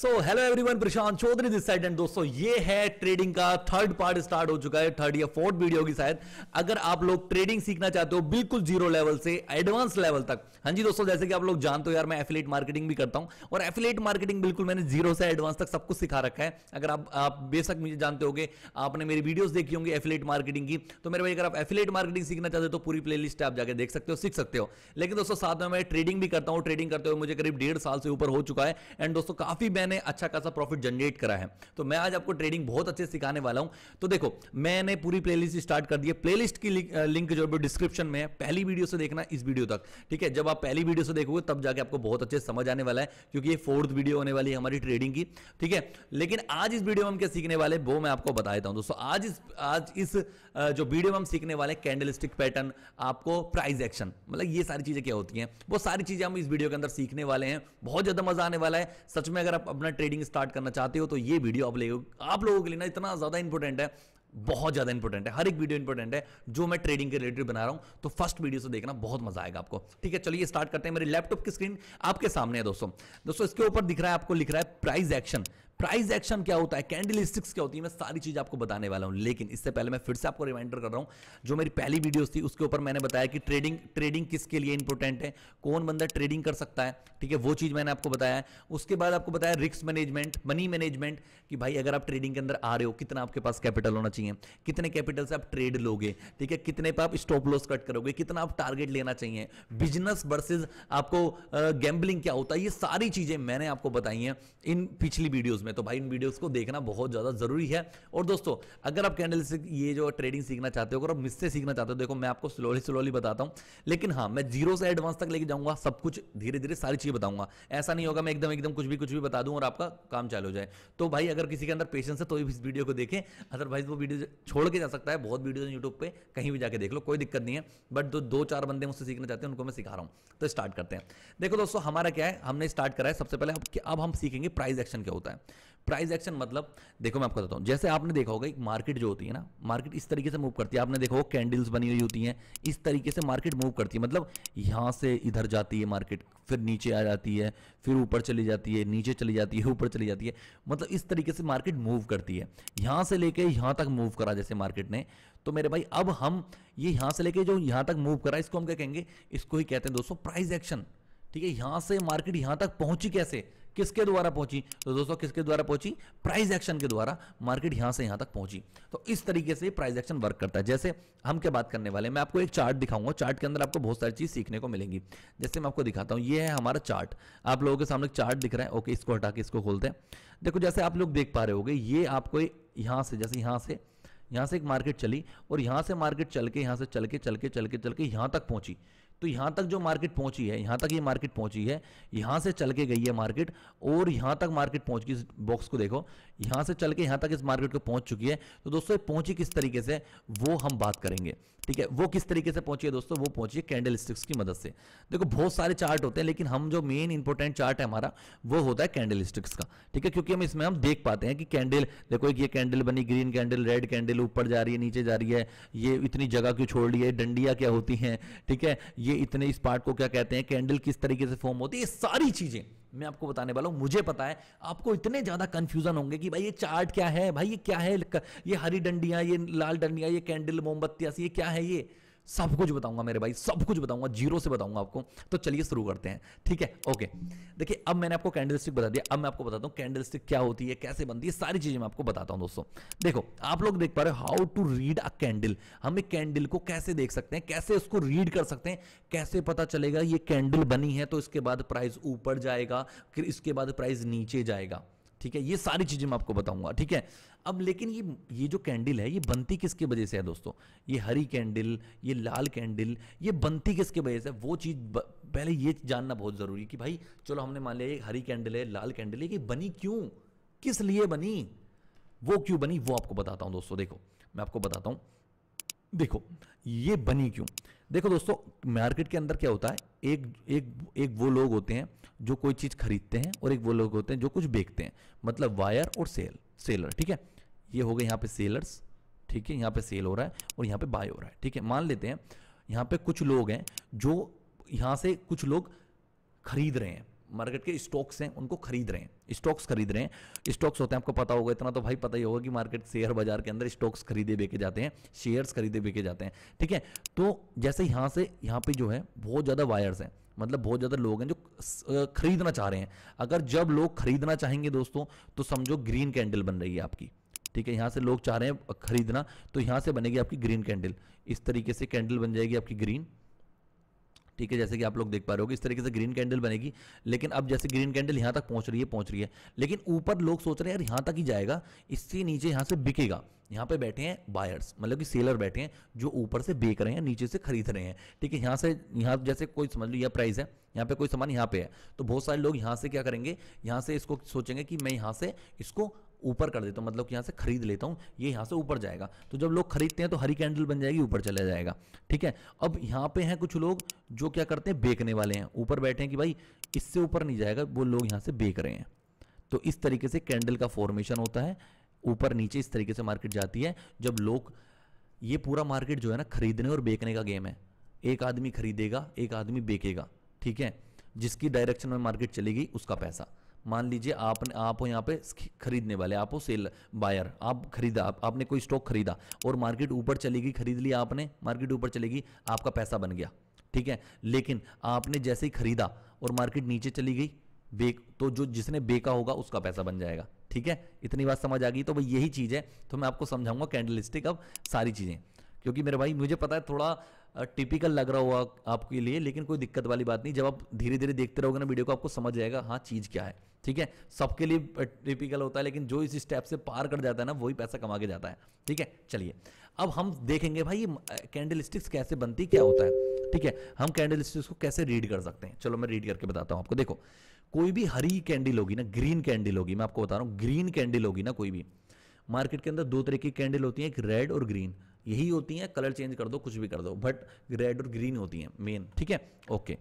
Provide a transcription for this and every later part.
so hello everyone Prashant Chaudhary this side and दोस्तों ये है ट्रेडिंग का थर्ड पार्ट स्टार्ट हो चुका है थर्ड या फोर्थ वीडियो की शायद अगर आप लोग ट्रेडिंग सीखना चाहते हो बिल्कुल जीरो लेवल से एडवांस लेवल तक हाँ जी दोस्तों जैसे कि आप लोग जानते हो यार मैं एफिलेट मार्केटिंग भी करता हूं और एफिलेट मार्केटिंग बिल्कुल मैंने जीरो से एडवांस तक सब कुछ सिखा रखा है अगर आप, आप बेशक मुझे जानते हो आपने मेरी वीडियो देखी होंगी एफिलेट मार्केटिंग की तो मेरे भाई अगर आप एफिलेट मार्केटिंग सीखना चाहते हो तो पूरी प्ले लिस्ट आप जाकर देख सकते हो सीख सकते हो लेकिन दोस्तों साथ में मैं ट्रेडिंग भी करता हूँ ट्रेडिंग करते हुए मुझे करीब डेढ़ साल से ऊपर हो चुका है एंड दोस्तों काफी मैंने अच्छा खासा प्रॉफिट जनरेट करा है तो मैं आज आपको ट्रेडिंग बहुत अच्छे सिखाने वाला हूं तो देखो मैंने पूरी प्लेलिस्ट स्टार्ट कर दी है प्लेलिस्ट की लिंक जो है डिस्क्रिप्शन में है पहली वीडियो से देखना इस वीडियो तक ठीक है जब आप पहली वीडियो से देखोगे तब जाके आपको बहुत अच्छे समझ आने वाला है क्योंकि ये फोर्थ वीडियो होने वाली है हमारी ट्रेडिंग की ठीक है लेकिन आज इस वीडियो में हम क्या सीखने वाले वो मैं आपको बता देता हूं दोस्तों आज इस आज इस जो वीडियो हम सीखने वाले कैंडलस्टिक पैटर्न आपको प्राइस एक्शन मतलब ये सारी चीजें क्या होती हैं वो सारी चीजें हम इस वीडियो के अंदर सीखने वाले हैं बहुत ज्यादा मजा आने वाला है सच में अगर आप अपना ट्रेडिंग स्टार्ट करना चाहते हो तो ये वीडियो आप लोगों आप लोगों के लिए ना इतना ज़्यादा इंपॉर्टेंट है बहुत ज़्यादा इंपॉर्टेंट है हर एक वीडियो इंपॉर्टेंट है जो मैं ट्रेडिंग के रिलेटेड बना रहा हूं तो फर्स्ट वीडियो से देखना बहुत मजा आएगा आपको ठीक है चलिए स्टार्ट करते हैं मेरे लैपटॉप की स्क्रीन आपके सामने है दोस्तों दोस्तों इसके ऊपर दिख रहा है आपको लिख रहा है प्राइस एक्शन प्राइस एक्शन क्या होता है कैंडल स्टिक्स क्या होती है मैं सारी चीज आपको बताने वाला हूं लेकिन इससे पहले मैं फिर से आपको रिमाइंडर कर रहा हूं जो मेरी पहली वीडियो थी उसके ऊपर मैंने बताया कि ट्रेडिंग ट्रेडिंग किसके लिए इंपॉर्टेंट है कौन बंदा ट्रेडिंग कर सकता है ठीक है वो चीज मैंने आपको बताया है उसके बाद आपको बताया रिस्क मैनेजमेंट मनी मैनेजमेंट कि भाई अगर आप ट्रेडिंग के अंदर आ रहे हो कितना आपके पास कैपिटल होना चाहिए कितने कैपिटल से आप ट्रेड लोगे ठीक है कितने पर आप स्टॉप लॉस कट करोगे कितना आप टारगेट लेना चाहिए बिजनेस वर्सेज आपको गैम्बलिंग क्या होता है ये सारी चीजें मैंने आपको बताई हैं इन पिछली वीडियोज वीडियोज़ में तो भाई इन वीडियोज़ को देखना बहुत ज़्यादा ज़रूरी है और दोस्तों अगर आप कैंडल से ये जो ट्रेडिंग सीखना चाहते हो अगर आप मिससे सीखना चाहते हो देखो मैं आपको स्लोली स्लोली बताता हूँ लेकिन हाँ मैं जीरो से एडवांस तक लेके जाऊँगा सब कुछ धीरे धीरे सारी चीज़ें बताऊँगा ऐसा नहीं होगा मैं एकदम एकदम कुछ भी कुछ भी बता दूँ और आपका काम चालू हो जाए तो भाई अगर किसी के अंदर पेशेंस है तो इस वीडियो को देखें अदरवाइज वो वीडियो छोड़ के जा सकता है बहुत वीडियो यूट्यूब पर कहीं भी जाकर देख लो कोई दिक्कत नहीं है बट जो दो चार बंदे मुझसे सीखना चाहते हैं उनको मैं सिखा रहा हूँ तो स्टार्ट करते हैं देखो दोस्तों हमारा क्या है हमने स्टार्ट करा है सबसे पहले अब हम सीखेंगे प्राइस एक्शन क्या होता है प्राइस एक्शन मतलब देखो मैं आपको बताता हूँ जैसे आपने देखा होगा एक मार्केट जो होती है ना मार्केट इस तरीके से मूव करती है आपने देखा होगा कैंडल्स बनी हुई होती हैं इस तरीके से मार्केट मूव करती है मतलब यहाँ से इधर जाती है मार्केट फिर नीचे आ जाती है फिर ऊपर चली जाती है नीचे चली जाती है ऊपर चली जाती है मतलब इस तरीके से मार्केट मूव करती है यहाँ से लेके यहाँ तक मूव करा जैसे मार्केट ने तो मेरे भाई अब हम ये यहाँ से लेके जो यहाँ तक मूव करा इसको हम क्या कहेंगे इसको ही कहते हैं दोस्तों प्राइस एक्शन ठीक है यहाँ से मार्केट यहाँ तक पहुँची कैसे किसके द्वारा पहुंची तो दोस्तों किसके द्वारा पहुंची प्राइस एक्शन के द्वारा मार्केट यहां से यहां तक पहुंची तो इस तरीके से प्राइस एक्शन वर्क करता है जैसे हम क्या बात करने वाले मैं आपको एक चार्ट दिखाऊंगा चार्ट के अंदर आपको बहुत सारी चीज सीखने को मिलेंगी जैसे मैं आपको दिखाता हूं ये है हमारा चार्ट आप लोगों के सामने चार्ट दिख रहा है ओके इसको हटा के इसको खोलते हैं देखो जैसे आप लोग देख पा रहे गए ये आपको यहां से जैसे यहां से यहाँ से एक मार्केट चली और यहाँ से मार्केट चल के यहाँ से चल के चल के चल के चल के यहाँ तक पहुँची तो यहां तक जो मार्केट पहुंची है यहां तक ये मार्केट पहुंची है यहां से चल के गई है मार्केट और यहां तक मार्केट पहुंच गई इस बॉक्स को देखो यहां से चल के यहां तक इस मार्केट को पहुंच चुकी है तो दोस्तों पहुंची किस तरीके से वो हम बात करेंगे ठीक है वो किस तरीके से पहुंची है दोस्तों वो पहुंची है कैंडल स्टिक्स की मदद से देखो बहुत सारे चार्ट होते हैं लेकिन हम जो मेन इंपॉर्टेंट चार्ट है हमारा वो होता है कैंडल स्टिक्स का ठीक है क्योंकि हम इसमें हम देख पाते हैं कि कैंडल देखो एक ये कैंडल बनी ग्रीन कैंडल रेड कैंडल ऊपर जा रही है नीचे जा रही है ये इतनी जगह क्यों छोड़ रही है डंडिया क्या होती है ठीक है ये ये इतने इस पार्ट को क्या कहते हैं कैंडल किस तरीके से फॉर्म होती है ये सारी चीज़ें मैं आपको बताने वाला हूं मुझे पता है आपको इतने ज़्यादा कंफ्यूजन होंगे कि भाई ये चार्ट क्या है भाई ये क्या है ये हरी डंडियाँ ये लाल डंडिया ये कैंडल मोमबत्तियाँ ये क्या है ये सब कुछ बताऊंगा मेरे भाई सब कुछ बताऊंगा जीरो से बताऊंगा आपको तो चलिए शुरू करते हैं ठीक है ओके देखिए अब मैंने आपको कैंडल बता दिया अब मैं आपको बताता हूं कैंडल क्या होती है कैसे बनती है सारी चीजें मैं आपको बताता हूं दोस्तों देखो आप लोग देख पा रहे हो how to read a candle हम एक कैंडल को कैसे देख सकते हैं कैसे उसको रीड कर सकते हैं कैसे पता चलेगा ये कैंडल बनी है तो इसके बाद प्राइस ऊपर जाएगा फिर इसके बाद प्राइस नीचे जाएगा ठीक है ये सारी चीजें मैं आपको बताऊंगा ठीक है अब लेकिन ये ये जो कैंडल है ये बनती किसके वजह से है दोस्तों ये हरी कैंडल ये लाल कैंडल ये बनती किसके वजह से है वो चीज़ पहले ये जानना बहुत ज़रूरी है कि भाई चलो हमने मान लिया ये हरी कैंडल है लाल कैंडल है ये बनी क्यों किस लिए बनी वो क्यों बनी वो आपको बताता हूँ दोस्तों देखो मैं आपको बताता हूँ देखो ये बनी क्यों देखो दोस्तों मार्केट के अंदर क्या होता है एक एक एक वो लोग होते हैं जो कोई चीज़ खरीदते हैं और एक वो लोग होते हैं जो कुछ बेचते हैं मतलब वायर और सेल सेलर ठीक है ये हो गए यहाँ पे सेलर्स ठीक है यहाँ पे सेल हो रहा है और यहाँ पे बाय हो रहा है ठीक है मान लेते हैं यहाँ पे कुछ लोग हैं जो यहाँ से कुछ लोग खरीद रहे हैं मार्केट के स्टॉक्स हैं उनको खरीद रहे हैं स्टॉक्स खरीद रहे हैं स्टॉक्स होते हैं आपको पता होगा इतना तो भाई पता ही होगा कि मार्केट शेयर बाजार के अंदर स्टॉक्स खरीदे बेके जाते हैं शेयर्स खरीदे बेके जाते हैं ठीक है तो जैसे यहाँ से यहाँ पे जो है बहुत ज़्यादा वायर्स हैं मतलब बहुत ज़्यादा लोग हैं जो खरीदना चाह रहे हैं अगर जब लोग खरीदना चाहेंगे दोस्तों तो समझो ग्रीन कैंडल बन रही है आपकी ठीक है यहाँ से लोग चाह रहे हैं खरीदना तो यहाँ से बनेगी आपकी ग्रीन कैंडल इस तरीके से कैंडल बन जाएगी आपकी ग्रीन ठीक है जैसे कि आप लोग देख पा रहे हो इस तरीके से ग्रीन कैंडल बनेगी लेकिन अब जैसे ग्रीन कैंडल यहाँ तक पहुँच रही है पहुँच रही है लेकिन ऊपर लोग सोच रहे हैं यार यहाँ तक ही जाएगा इससे नीचे यहाँ से बिकेगा यहाँ पे बैठे हैं बायर्स मतलब कि सेलर बैठे हैं जो ऊपर से बेच रहे हैं नीचे से खरीद रहे हैं ठीक है यहाँ से यहाँ जैसे कोई समझ लो यह प्राइस है यहाँ पे कोई सामान यहाँ पे है तो बहुत सारे लोग यहाँ से क्या करेंगे यहाँ से इसको सोचेंगे कि मैं यहाँ से इसको ऊपर कर देता हूँ मतलब कि यहाँ से खरीद लेता हूँ ये यहाँ से ऊपर जाएगा तो जब लोग खरीदते हैं तो हरी कैंडल बन जाएगी ऊपर चला जाएगा ठीक है अब यहाँ पे हैं कुछ लोग जो क्या करते हैं बेकने वाले हैं ऊपर बैठे हैं कि भाई इससे ऊपर नहीं जाएगा वो लोग यहाँ से बेक रहे हैं तो इस तरीके से कैंडल का फॉर्मेशन होता है ऊपर नीचे इस तरीके से मार्केट जाती है जब लोग ये पूरा मार्केट जो है ना खरीदने और बेचने का गेम है एक आदमी खरीदेगा एक आदमी बेचेगा ठीक है जिसकी डायरेक्शन में मार्केट चलेगी उसका पैसा मान लीजिए आपने आप हो यहाँ पे खरीदने वाले आप हो सेल बायर आप खरीदा आप, आपने कोई स्टॉक खरीदा और मार्केट ऊपर चलेगी खरीद लिया आपने मार्केट ऊपर चलेगी आपका पैसा बन गया ठीक है लेकिन आपने जैसे ही खरीदा और मार्केट नीचे चली गई बेक तो जो जिसने बेका होगा उसका पैसा बन जाएगा ठीक है इतनी बात समझ आ गई तो भाई यही चीज़ है तो मैं आपको समझाऊंगा कैंडल स्टिक अब सारी चीज़ें क्योंकि मेरे भाई मुझे पता है थोड़ा टिपिकल लग रहा होगा आपके लिए लेकिन कोई दिक्कत वाली बात नहीं जब आप धीरे धीरे देखते रहोगे ना वीडियो को आपको समझ जाएगा हाँ चीज़ क्या है ठीक है सबके लिए टिपिकल होता है लेकिन जो इस स्टेप से पार कर जाता है ना वही पैसा कमा के जाता है ठीक है चलिए अब हम देखेंगे भाई ये कैंडल स्टिक्स कैसे बनती क्या होता है ठीक है हम कैंडल स्टिक्स को कैसे रीड कर सकते हैं चलो मैं रीड करके बताता हूँ आपको देखो कोई भी हरी कैंडल होगी ना ग्रीन कैंडल होगी मैं आपको बता रहा हूँ ग्रीन कैंडल होगी ना कोई भी मार्केट के अंदर दो तरह की कैंडल होती है एक रेड और ग्रीन यही होती हैं कलर चेंज कर दो कुछ भी कर दो बट रेड और ग्रीन होती हैं मेन ठीक है ओके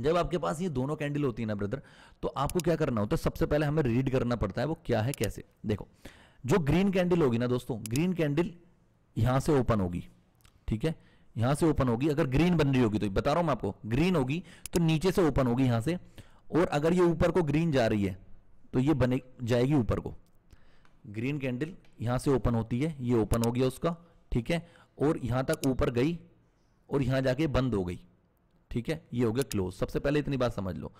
जब आपके पास ये दोनों कैंडल होती है ना ब्रदर तो आपको क्या करना होता है सबसे पहले हमें रीड करना पड़ता है वो क्या है कैसे देखो जो ग्रीन कैंडल होगी ना दोस्तों ग्रीन कैंडल यहां से ओपन होगी ठीक है यहां से ओपन होगी अगर ग्रीन बन रही होगी तो बता रहा हूं मैं आपको ग्रीन होगी तो नीचे से ओपन होगी यहां से और अगर ये ऊपर को ग्रीन जा रही है तो ये बने जाएगी ऊपर को ग्रीन कैंडल यहां से ओपन होती है ये ओपन हो गया उसका ठीक है और यहाँ तक ऊपर गई और यहाँ जाके बंद हो गई ठीक है ये हो गया क्लोज सबसे पहले इतनी बात समझ लो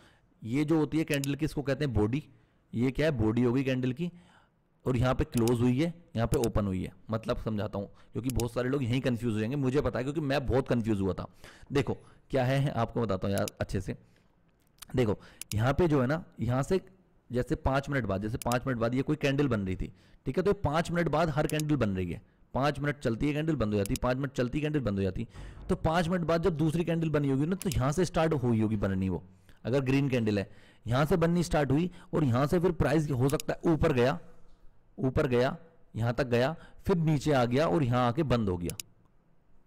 ये जो होती है कैंडल की इसको कहते हैं बॉडी ये क्या है बॉडी होगी कैंडल की और यहाँ पे क्लोज हुई है यहाँ पे ओपन हुई है मतलब समझाता हूँ क्योंकि बहुत सारे लोग यहीं कंफ्यूज हो जाएंगे मुझे पता है क्योंकि मैं बहुत कंफ्यूज हुआ था देखो क्या है आपको बताता हूँ यार अच्छे से देखो यहाँ पे जो है ना यहाँ से जैसे पाँच मिनट बाद जैसे पाँच मिनट बाद ये कोई कैंडल बन रही थी ठीक है तो पांच मिनट बाद हर कैंडल बन रही है पाँच मिनट चलती है कैंडल बंद हो जाती पाँच मिनट चलती कैंडल बंद हो जाती तो पाँच मिनट बाद जब दूसरी कैंडल बनी होगी ना तो यहाँ से स्टार्ट हुई होगी बननी वो अगर ग्रीन कैंडल है यहाँ से बननी स्टार्ट हुई और यहाँ से फिर प्राइस हो सकता है ऊपर गया ऊपर गया यहाँ तक गया फिर नीचे आ गया और यहाँ आके बंद हो गया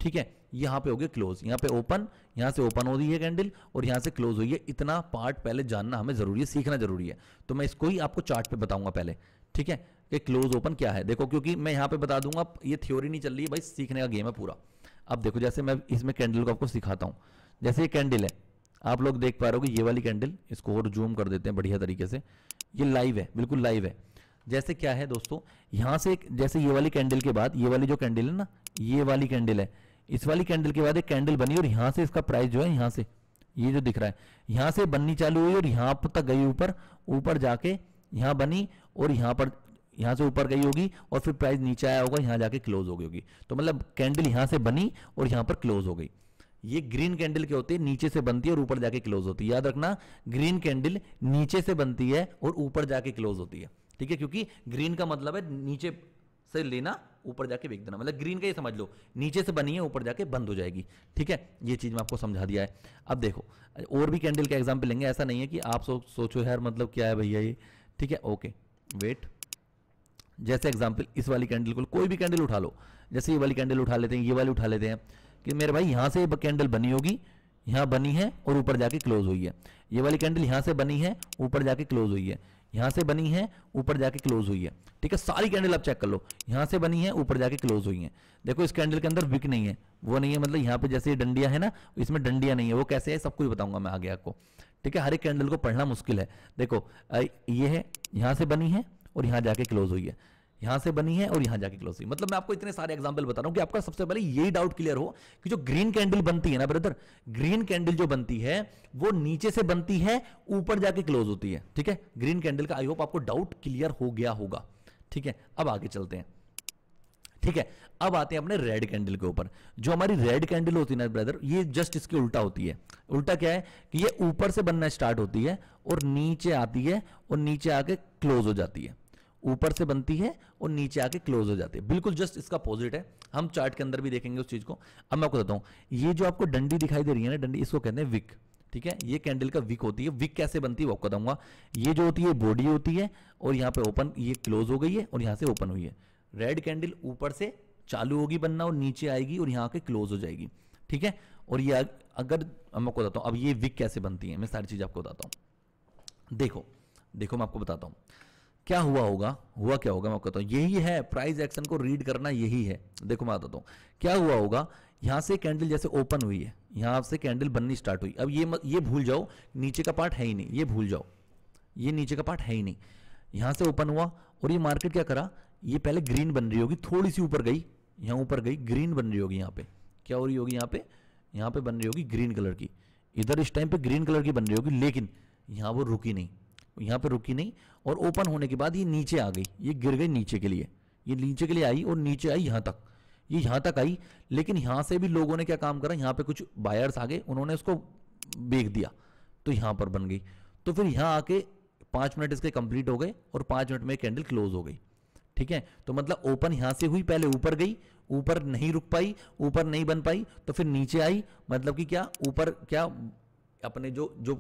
ठीक है यहाँ पे हो गया क्लोज यहाँ पे ओपन यहाँ से ओपन हो रही है कैंडल और यहाँ से क्लोज हुई है इतना पार्ट पहले जानना हमें जरूरी है सीखना जरूरी है तो मैं इसको ही आपको चार्ट पे बताऊंगा पहले ठीक है कि क्लोज ओपन क्या है देखो क्योंकि मैं यहाँ पे बता दूंगा ये थ्योरी नहीं चल रही है भाई सीखने का गेम है पूरा अब देखो जैसे मैं इसमें कैंडल को आपको सिखाता हूँ जैसे ये कैंडल है आप लोग देख पा रहे हो कि ये वाली कैंडल इसको और जूम कर देते हैं बढ़िया तरीके से ये लाइव है बिल्कुल लाइव है जैसे क्या है दोस्तों यहाँ से जैसे ये वाली कैंडल के बाद ये वाली जो कैंडल है ना ये वाली कैंडल है इस वाली कैंडल के बाद एक कैंडल बनी और यहाँ से इसका प्राइस जो है यहाँ से ये जो दिख रहा है यहाँ से बननी चालू हुई और यहाँ तक गई ऊपर ऊपर जाके यहाँ बनी और यहाँ पर यहाँ से ऊपर गई होगी और फिर प्राइस नीचे आया होगा यहाँ जाके क्लोज हो गई होगी तो मतलब कैंडल यहाँ से बनी और यहाँ पर क्लोज हो गई ये ग्रीन कैंडल क्या होती है नीचे से बनती है और ऊपर जाके क्लोज होती है याद रखना ग्रीन कैंडल नीचे से बनती है और ऊपर जाके क्लोज होती है ठीक है क्योंकि ग्रीन का मतलब है नीचे से लेना ऊपर जाके बेच देना मतलब ग्रीन का ये समझ लो नीचे से बनी है ऊपर जाके बंद हो जाएगी ठीक है ये चीज़ मैं आपको समझा दिया है अब देखो और भी कैंडल का एग्जाम्पल लेंगे ऐसा नहीं है कि आप सो, सोचो यार मतलब क्या है भैया ये ठीक है ओके वेट जैसे एग्जाम्पल इस वाली कैंडल को कोई भी कैंडल उठा लो जैसे ये वाली कैंडल उठा लेते हैं ये वाली उठा लेते हैं कि मेरे भाई यहाँ से कैंडल बनी होगी यहाँ बनी है और ऊपर जाके क्लोज हुई है ये वाली कैंडल यहाँ से बनी है ऊपर जाके क्लोज हुई है यहाँ से बनी है ऊपर जाके क्लोज हुई है ठीक है सारी कैंडल आप चेक कर लो यहाँ से बनी है ऊपर जाके क्लोज हुई है देखो इस कैंडल के अंदर विक नहीं है वो नहीं है मतलब यहाँ पे जैसे डंडिया है ना इसमें डंडिया नहीं है वो कैसे है सब कुछ बताऊंगा मैं आगे आपको ठीक है हर एक कैंडल को पढ़ना मुश्किल है देखो ये है यहाँ से बनी है और यहां जाके क्लोज हुई है यहां से बनी है और यहां जाके क्लोज हुई मतलब मैं आपको इतने सारे एग्जाम्पल बता रहा हूं कि आपका सबसे पहले यही डाउट क्लियर हो कि जो ग्रीन कैंडल बनती है ना ब्रदर ग्रीन कैंडल जो बनती है वो नीचे से बनती है ऊपर जाके क्लोज होती है ठीक है ग्रीन कैंडल का आई होप आपको डाउट क्लियर हो गया होगा ठीक है अब आगे चलते हैं ठीक है अब आते हैं अपने रेड कैंडल के ऊपर जो हमारी रेड कैंडल होती है ना ब्रदर ये जस्ट इसकी उल्टा होती है उल्टा क्या है कि ये ऊपर से बनना स्टार्ट होती है और नीचे आती है और नीचे आके क्लोज हो जाती है ऊपर से बनती है और नीचे आके क्लोज हो जाती है बिल्कुल जस्ट इसका अपोजिट है हम चार्ट के अंदर भी देखेंगे उस चीज को अब मैं आपको बताता हूं ये जो आपको डंडी दिखाई दे रही है ना डंडी इसको कहते हैं विक ठीक है ये कैंडल का विक होती है विक कैसे बनती है वो बताऊंगा ये जो होती है बॉडी होती है और यहाँ पे ओपन ये क्लोज हो गई है और यहाँ से ओपन हुई है रेड कैंडल ऊपर से चालू होगी बनना और नीचे आएगी और यहाँ के क्लोज हो जाएगी ठीक है और ये अगर मैं आपको बताता हूँ अब ये विक कैसे बनती है मैं सारी चीज़ आपको बताता हूँ देखो देखो मैं आपको बताता हूँ क्या हुआ होगा हुआ क्या होगा मैं कहता हूँ यही है प्राइस एक्शन को रीड करना यही है देखो मैं बताता हूँ क्या हुआ होगा यहाँ से कैंडल जैसे ओपन हुई है यहाँ से कैंडल बननी स्टार्ट हुई अब ये म, ये भूल जाओ नीचे का पार्ट है ही नहीं ये भूल जाओ ये नीचे का पार्ट है ही नहीं यहाँ से ओपन हुआ और ये मार्केट क्या करा ये पहले ग्रीन बन रही होगी थोड़ी सी ऊपर गई यहाँ ऊपर गई ग्रीन बन रही होगी यहाँ पे क्या हो रही होगी यहाँ पे यहाँ पे बन रही होगी ग्रीन कलर की इधर इस टाइम पे ग्रीन कलर की बन रही होगी लेकिन यहाँ वो रुकी नहीं यहाँ पर रुकी नहीं और ओपन होने के बाद ये नीचे आ गई ये गिर गई नीचे के लिए ये नीचे के लिए आई और नीचे आई यहाँ तक ये यहाँ तक आई लेकिन यहाँ से भी लोगों ने क्या काम करा यहाँ पे कुछ बायर्स आ गए उन्होंने उसको बेच दिया तो यहाँ पर बन गई तो फिर यहाँ आके पाँच मिनट इसके कंप्लीट हो गए और पाँच मिनट में कैंडल क्लोज हो गई ठीक है तो मतलब ओपन यहाँ से हुई पहले ऊपर गई ऊपर नहीं रुक पाई ऊपर नहीं बन पाई तो फिर नीचे आई मतलब कि क्या ऊपर क्या अपने जो जो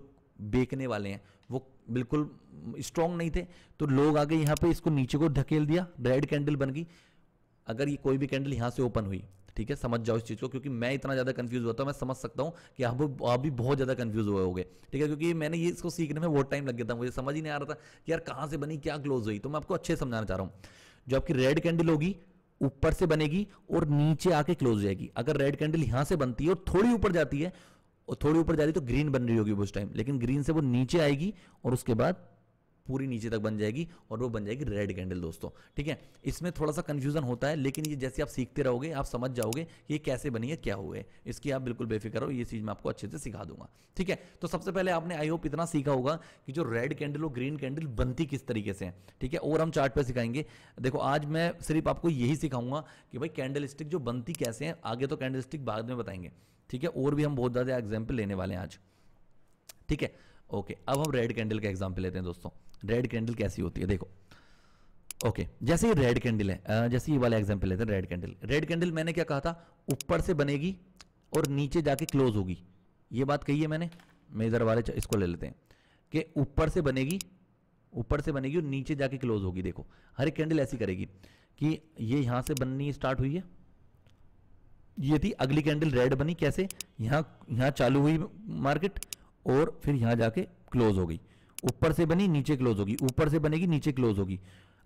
बेकने वाले हैं वो बिल्कुल स्ट्रांग नहीं थे तो लोग आगे यहाँ पे इसको नीचे को धकेल दिया रेड कैंडल बन गई अगर ये कोई भी कैंडल यहाँ से ओपन हुई ठीक है समझ जाओ इस चीज़ को क्योंकि मैं इतना ज़्यादा कंफ्यूज होता हूँ मैं समझ सकता हूँ कि आप आप भी बहुत ज़्यादा कंफ्यूज हुए हो ठीक है क्योंकि मैंने ये इसको सीखने में बहुत टाइम लग गया था मुझे समझ ही नहीं आ रहा था कि यार कहाँ से बनी क्या क्लोज हुई तो मैं आपको अच्छे समझाना चाह रहा हूँ जो आपकी रेड कैंडल होगी ऊपर से बनेगी और नीचे आके क्लोज हो जाएगी अगर रेड कैंडल यहां से बनती है और थोड़ी ऊपर जाती है और थोड़ी ऊपर जा रही तो ग्रीन बन रही होगी उस टाइम लेकिन ग्रीन से वो नीचे आएगी और उसके बाद पूरी नीचे तक बन जाएगी और वो बन जाएगी रेड कैंडल दोस्तों ठीक है इसमें थोड़ा सा कंफ्यूजन होता है लेकिन ये जैसे आप सीखते रहोगे आप समझ जाओगे कि ये कैसे बनी है क्या हुए इसकी आप बिल्कुल बेफिक्र हो ये चीज़ मैं आपको अच्छे से सिखा दूंगा ठीक है तो सबसे पहले आपने आई होप इतना सीखा होगा कि जो रेड कैंडल और ग्रीन कैंडल बनती किस तरीके से है ठीक है और हम चार्ट पर सिखाएंगे देखो आज मैं सिर्फ आपको यही सिखाऊंगा कि भाई कैंडल स्टिक जो बनती कैसे है आगे तो कैंडल स्टिक बाद में बताएंगे ठीक है और भी हम बहुत ज़्यादा एग्जाम्पल लेने वाले हैं आज ठीक है ओके अब हम रेड कैंडल का एग्जाम्पल लेते हैं दोस्तों रेड कैंडल कैसी होती है देखो ओके okay, जैसे ये रेड कैंडल है जैसे ये वाला एग्जाम्पल लेते हैं रेड कैंडल रेड कैंडल मैंने क्या कहा था ऊपर से बनेगी और नीचे जाके क्लोज होगी ये बात कही है मैंने मेजर वाले इसको ले लेते हैं कि ऊपर से बनेगी ऊपर से बनेगी और नीचे जाके क्लोज होगी देखो हर एक कैंडल ऐसी करेगी कि ये यहाँ से बननी स्टार्ट हुई है ये थी अगली कैंडल रेड बनी कैसे यहां यहां चालू हुई मार्केट और फिर यहां जाके क्लोज हो गई ऊपर से बनी नीचे क्लोज होगी ऊपर से बनेगी नीचे क्लोज होगी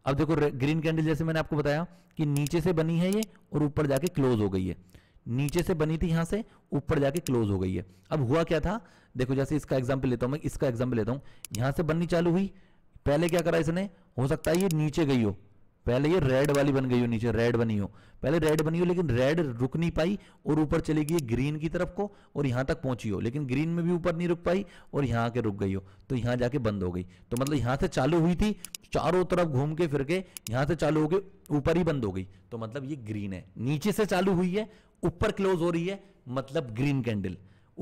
अब देखो ग्रीन कैंडल जैसे मैंने आपको बताया कि नीचे से बनी है ये और ऊपर जाके क्लोज हो गई है नीचे से बनी थी यहां से ऊपर जाके क्लोज हो गई है अब हुआ क्या था देखो जैसे इसका एग्जाम्पल लेता हूँ मैं इसका एग्जाम्पल लेता हूं यहां से बननी चालू हुई पहले क्या करा इसने हो सकता है ये नीचे गई हो पहले ये रेड वाली बन गई हो नीचे रेड बनी हो पहले रेड बनी हो लेकिन रेड रुक नहीं पाई और ऊपर चली गई ग्रीन की तरफ को और यहां तक पहुंची हो लेकिन ग्रीन में भी ऊपर नहीं रुक पाई और यहां आके रुक गई हो तो यहां जाके बंद हो गई तो मतलब यहां से चालू हुई थी चारों तरफ घूम के फिर के यहां से चालू हो गए ऊपर ही बंद हो गई तो मतलब ये ग्रीन है नीचे से चालू हुई है ऊपर क्लोज हो रही है मतलब ग्रीन कैंडल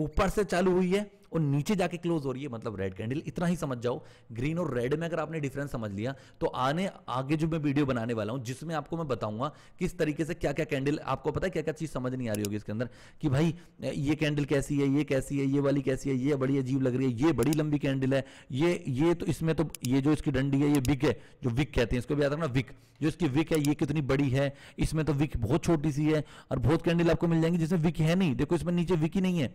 ऊपर से चालू हुई है और नीचे जाके क्लोज हो रही है मतलब रेड कैंडल इतना ही समझ जाओ ग्रीन और रेड में अगर आपने डिफरेंस समझ लिया तो आने आगे जो मैं वीडियो बनाने वाला हूं जिसमें आपको मैं बताऊंगा किस तरीके से क्या क्या कैंडल आपको पता है क्या क्या चीज समझ नहीं आ रही होगी इसके अंदर कि भाई ये कैंडल कैसी है ये कैसी है ये वाली कैसी है ये बड़ी अजीब लग रही है ये बड़ी लंबी कैंडल है ये ये तो इसमें तो ये जो इसकी डंडी है ये विक है जो विक कहते हैं इसको भी याद रखना विक जो इसकी विक है ये कितनी बड़ी है इसमें तो विक बहुत छोटी सी है और बहुत कैंडल आपको मिल जाएंगी जिसमें विक है नहीं देखो इसमें नीचे विक ही नहीं है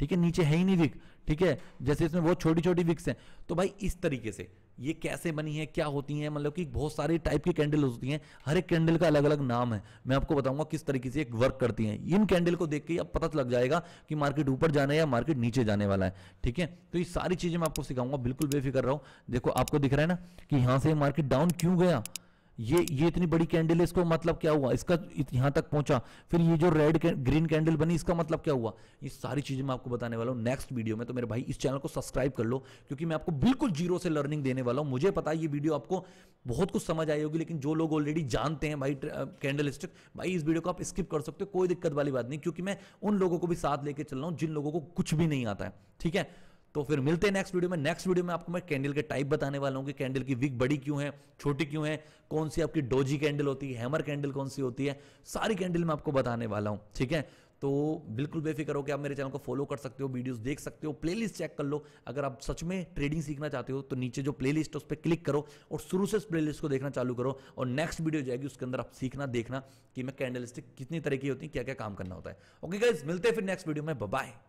ठीक है नीचे है ही नहीं विक ठीक है जैसे इसमें बहुत छोटी छोटी विक्स हैं तो भाई इस तरीके से ये कैसे बनी है क्या होती है मतलब कि बहुत सारी टाइप की कैंडल होती हैं हर एक कैंडल का अलग अलग नाम है मैं आपको बताऊंगा किस तरीके से एक वर्क करती हैं इन कैंडल को देख के अब पता लग जाएगा कि मार्केट ऊपर जाना है या मार्केट नीचे जाने वाला है ठीक है तो ये सारी चीजें मैं आपको सिखाऊंगा बिल्कुल बेफिक्र रहा हूं देखो आपको दिख रहा है ना कि यहां से मार्केट डाउन क्यों गया ये ये इतनी बड़ी कैंडल है इसको मतलब क्या हुआ इसका यहां तक पहुंचा फिर ये जो रेड ग्रीन कैंडल बनी इसका मतलब क्या हुआ ये सारी चीजें मैं आपको बताने वाला हूं नेक्स्ट वीडियो में तो मेरे भाई इस चैनल को सब्सक्राइब कर लो क्योंकि मैं आपको बिल्कुल जीरो से लर्निंग देने वाला हूं मुझे पता है ये वीडियो आपको बहुत कुछ समझ आई होगी लेकिन जो लोग ऑलरेडी जानते हैं भाई कैंडल स्टिक भाई इस वीडियो को आप स्किप कर सकते हो कोई दिक्कत वाली बात नहीं क्योंकि मैं उन लोगों को भी साथ लेकर चल रहा हूं जिन लोगों को कुछ भी नहीं आता है ठीक है तो फिर मिलते हैं नेक्स्ट वीडियो में नेक्स्ट वीडियो में आपको मैं कैंडल के टाइप बताने वाला हूँ कि कैंडल की विक बड़ी क्यों है छोटी क्यों है कौन सी आपकी डोजी कैंडल होती है हैमर कैंडल कौन सी होती है सारी कैंडल मैं आपको बताने वाला हूँ ठीक है तो बिल्कुल बेफिक्र हो कि आप मेरे चैनल को फॉलो कर सकते हो वीडियोस देख सकते हो प्लेलिस्ट चेक कर लो अगर आप सच में ट्रेडिंग सीखना चाहते हो तो नीचे जो प्लेलिस्ट है उस पर क्लिक करो और शुरू से उस प्लेलिस्ट को देखना चालू करो और नेक्स्ट वीडियो जाएगी उसके अंदर आप सीखना देखना कि मैं कैंडल स्टिक कितनी तरह की होती है क्या क्या काम करना होता है ओके गाइज मिलते हैं फिर नेक्स्ट वीडियो में बाय